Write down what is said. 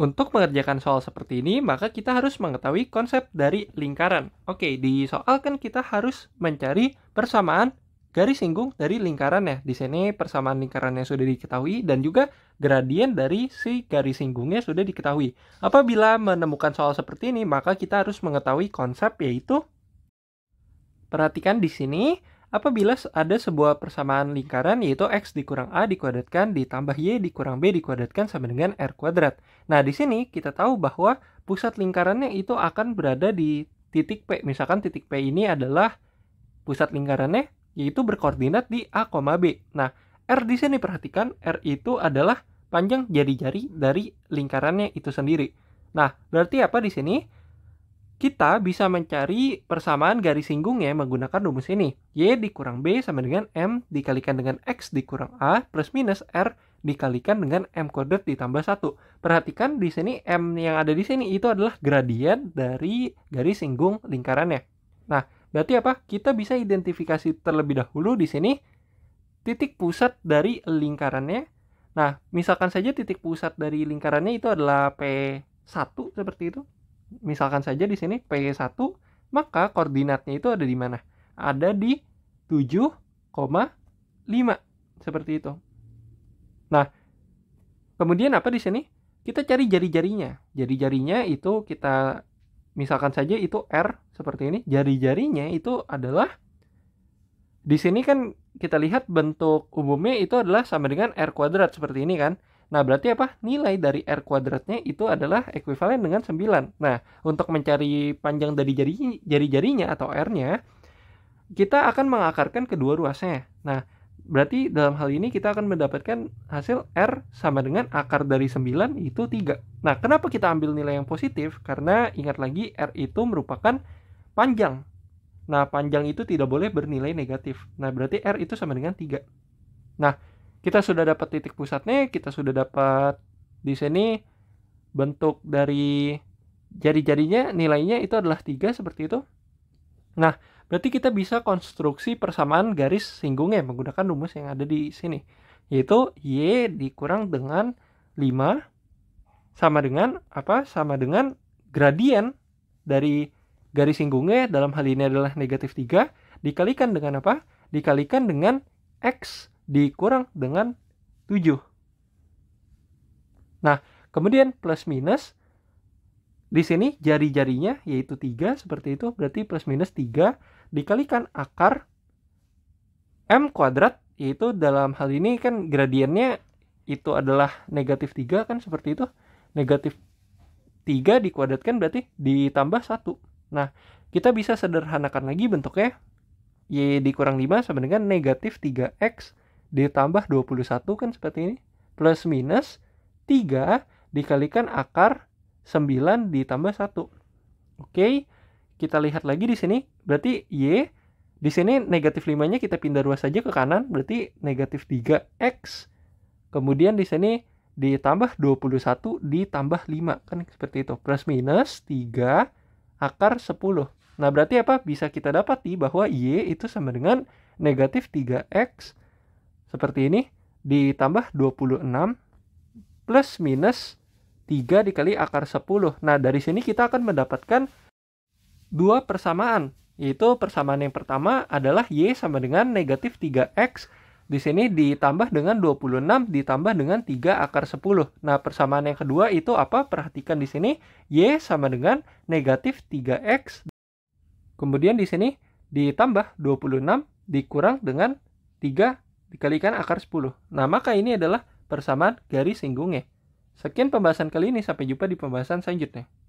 Untuk mengerjakan soal seperti ini, maka kita harus mengetahui konsep dari lingkaran. Oke, di soal kan kita harus mencari persamaan garis singgung dari lingkaran ya. Di sini persamaan lingkarannya sudah diketahui dan juga gradien dari si garis singgungnya sudah diketahui. Apabila menemukan soal seperti ini, maka kita harus mengetahui konsep yaitu Perhatikan di sini apabila ada sebuah persamaan lingkaran yaitu x dikurang a dikuadratkan ditambah y dikurang b dikuadratkan sama dengan r kuadrat. Nah, di sini kita tahu bahwa pusat lingkarannya itu akan berada di titik P. Misalkan titik P ini adalah pusat lingkarannya yaitu berkoordinat di a, b. Nah, r di sini perhatikan r itu adalah panjang jari-jari dari lingkarannya itu sendiri. Nah, berarti apa di sini? kita bisa mencari persamaan garis singgungnya menggunakan rumus ini. Y dikurang B sama dengan M dikalikan dengan X dikurang A plus minus R dikalikan dengan M kodrat ditambah 1. Perhatikan di sini M yang ada di sini itu adalah gradien dari garis singgung lingkarannya. Nah, berarti apa? Kita bisa identifikasi terlebih dahulu di sini titik pusat dari lingkarannya. Nah, misalkan saja titik pusat dari lingkarannya itu adalah P1 seperti itu misalkan saja di sini P1, maka koordinatnya itu ada di mana? Ada di 7,5 seperti itu. Nah, kemudian apa di sini? Kita cari jari-jarinya. Jari-jarinya itu kita misalkan saja itu R seperti ini. Jari-jarinya itu adalah di sini kan kita lihat bentuk umumnya itu adalah sama dengan R kuadrat seperti ini kan. Nah, berarti apa? Nilai dari R kuadratnya itu adalah ekuivalen dengan 9. Nah, untuk mencari panjang dari jari jari-jarinya atau R-nya, kita akan mengakarkan kedua ruasnya. Nah, berarti dalam hal ini kita akan mendapatkan hasil R sama dengan akar dari 9 itu 3. Nah, kenapa kita ambil nilai yang positif? Karena ingat lagi R itu merupakan panjang. Nah, panjang itu tidak boleh bernilai negatif. Nah, berarti R itu sama dengan 3. Nah, kita sudah dapat titik pusatnya kita sudah dapat di sini bentuk dari jari-jarinya nilainya itu adalah tiga seperti itu nah berarti kita bisa konstruksi persamaan garis singgungnya menggunakan rumus yang ada di sini yaitu y dikurang dengan 5 sama dengan apa sama dengan gradien dari garis singgungnya dalam hal ini adalah negatif 3 dikalikan dengan apa dikalikan dengan x dikurang dengan 7. Nah, kemudian plus minus di sini jari-jarinya yaitu 3 seperti itu berarti plus minus 3 dikalikan akar m kuadrat yaitu dalam hal ini kan gradiennya itu adalah negatif 3 kan seperti itu negatif 3 dikuadratkan berarti ditambah 1 nah kita bisa sederhanakan lagi bentuknya y dikurang 5 sama dengan negatif 3x ditambah 21 kan seperti ini plus minus 3 dikalikan akar 9 ditambah 1 oke kita lihat lagi di sini berarti Y di sini negatif 5 nya kita pindah ruas saja ke kanan berarti negatif 3X kemudian di sini ditambah 21 ditambah 5 kan seperti itu plus minus 3 akar 10 nah berarti apa bisa kita dapati bahwa Y itu sama dengan negatif 3X seperti ini ditambah 26 plus minus 3 dikali akar 10. Nah, dari sini kita akan mendapatkan dua persamaan, yaitu persamaan yang pertama adalah Y sama dengan negatif 3X, di sini ditambah dengan 26 ditambah dengan 3 akar 10. Nah, persamaan yang kedua itu apa? Perhatikan di sini, Y sama dengan negatif 3X. Kemudian di sini ditambah 26 dikurang dengan 3 dikalikan akar 10. Nah, maka ini adalah persamaan garis singgungnya. Sekian pembahasan kali ini, sampai jumpa di pembahasan selanjutnya.